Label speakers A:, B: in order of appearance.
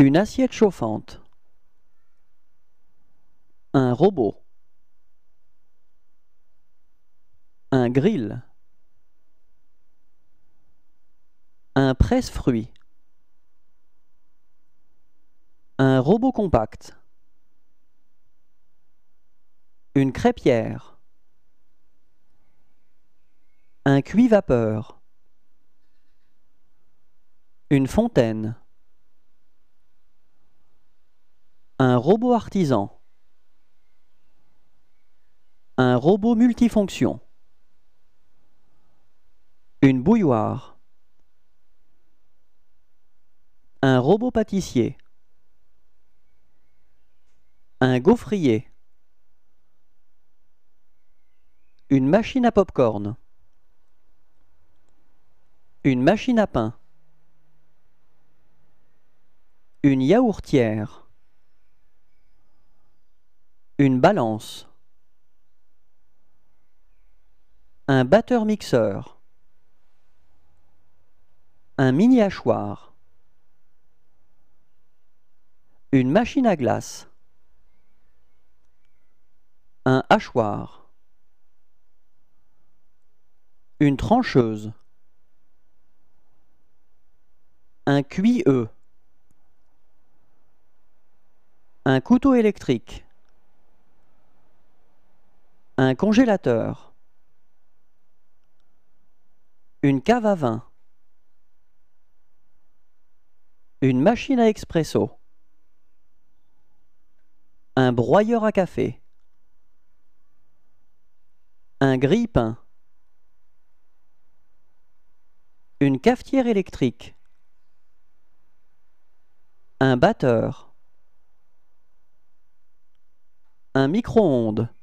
A: Une assiette chauffante. Un robot. Un grill. Un presse-fruits. Un robot compact. Une crêpière. Un cuit vapeur. Une fontaine. Un robot artisan. Un robot multifonction. Une bouilloire. Un robot pâtissier. Un gaufrier. Une machine à pop-corn. Une machine à pain. Une yaourtière. Une balance. Un batteur mixeur. Un mini hachoir. Une machine à glace. Un hachoir. Une trancheuse. Un cuilleux, Un couteau électrique un congélateur, une cave à vin, une machine à expresso, un broyeur à café, un grille-pain, une cafetière électrique, un batteur, un micro-ondes,